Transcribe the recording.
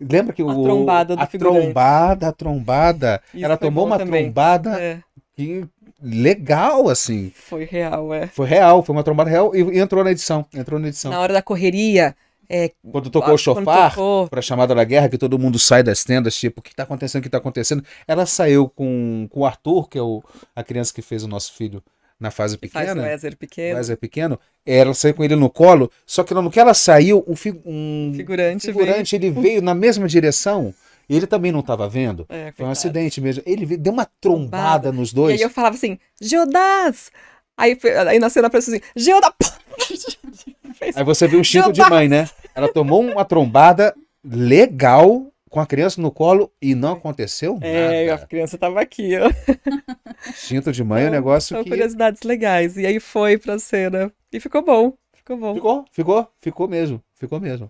Lembra que a o. Trombada a figurante. trombada, a trombada. Isso ela tomou uma também. trombada é. que legal, assim. Foi real, é. Foi real, foi uma trombada real e, e entrou na edição. Entrou na edição. Na hora da correria. É, quando tocou a, o chofar tocou... para chamada da guerra, que todo mundo sai das tendas, tipo, o que está acontecendo, o que está acontecendo? Ela saiu com, com o Arthur, que é o, a criança que fez o nosso filho na fase pequena. Faz laser pequeno. Laser pequeno. Ela saiu com ele no colo, só que no que ela saiu, um, fi um figurante, figurante veio. ele veio na mesma direção. Ele também não estava vendo. É, Foi um acidente mesmo. Ele veio, deu uma trombada, nos dois. E aí eu falava assim, Geodás! Aí, aí na cena apareceu assim, Geodás! aí você viu um chico de mãe, né? Ela tomou uma trombada legal com a criança no colo e não é. aconteceu é, nada. É, a criança estava aqui, ó. Cinto de mãe, o é um então, negócio são que... curiosidades legais. E aí foi pra cena. E ficou bom, ficou bom. Ficou, ficou, ficou mesmo, ficou mesmo.